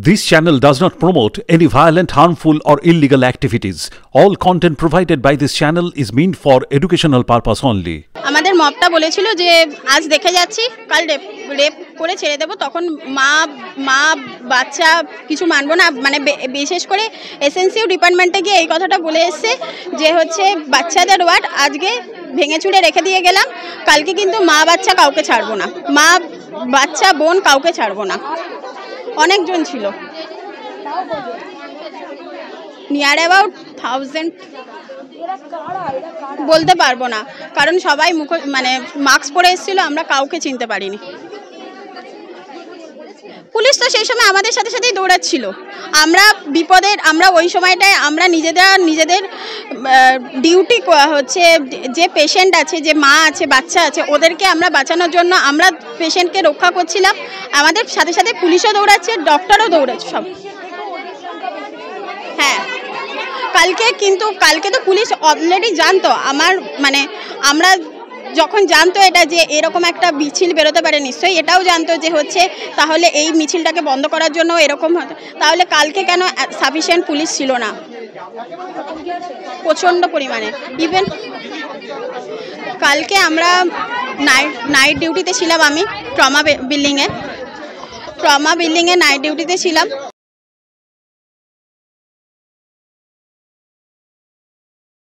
This channel does not promote any violent, harmful, or illegal activities. All content provided by this channel is meant for educational purpose only. আমাদের মপটা বলেছিল যে আজ দেখে যাচ্ছি কাল rape rape করে ছেড়ে দেব তখন মা মা বাচ্চা কিছু মানবো না মানে বিশেষ করে এসএনসিও ডিপার্টমেন্টে গিয়ে এই কথাটা বলে এসছে যে হচ্ছে বাচ্চাদের ওয়ার্ড আজকে ভেঙে চুড়ে রেখে দিয়ে গেলাম কালকে কিন্তু মা বাচ্চা কাউকে ছাড়বো না মা বাচ্চা বোন কাউকে ছাড়বো না অনেকজন ছিল নিয়ার অ্যাবাউট থাউজেন্ড বলতে পারবো না কারণ সবাই মুখ মানে মাস্ক পরে এসেছিলো আমরা কাউকে চিনতে পারিনি পুলিশ তো সেই সময় আমাদের সাথে সাথেই দৌড়াচ্ছিল আমরা বিপদের আমরা ওই সময়টায় আমরা নিজেদের নিজেদের ডিউটি হচ্ছে যে পেশেন্ট আছে যে মা আছে বাচ্চা আছে ওদেরকে আমরা বাঁচানোর জন্য আমরা পেশেন্টকে রক্ষা করছিলাম আমাদের সাথে সাথে পুলিশও দৌড়াচ্ছে ডক্টরও দৌড়াচ্ছে সব হ্যাঁ কালকে কিন্তু কালকে তো পুলিশ অলরেডি জানতো আমার মানে আমরা যখন জানতো এটা যে এরকম একটা মিছিল বেরোতে পারে নিশ্চয়ই এটাও জানতো যে হচ্ছে তাহলে এই মিছিলটাকে বন্ধ করার জন্য এরকম তাহলে কালকে কেন সাফিসিয়েন্ট পুলিশ ছিল না প্রচণ্ড পরিমাণে ইভেন কালকে আমরা নাইট নাইট ডিউটিতে ছিলাম আমি ট্রমা বিল্ডিংয়ে ট্রমা বিল্ডিংয়ে নাইট ডিউটিতে ছিলাম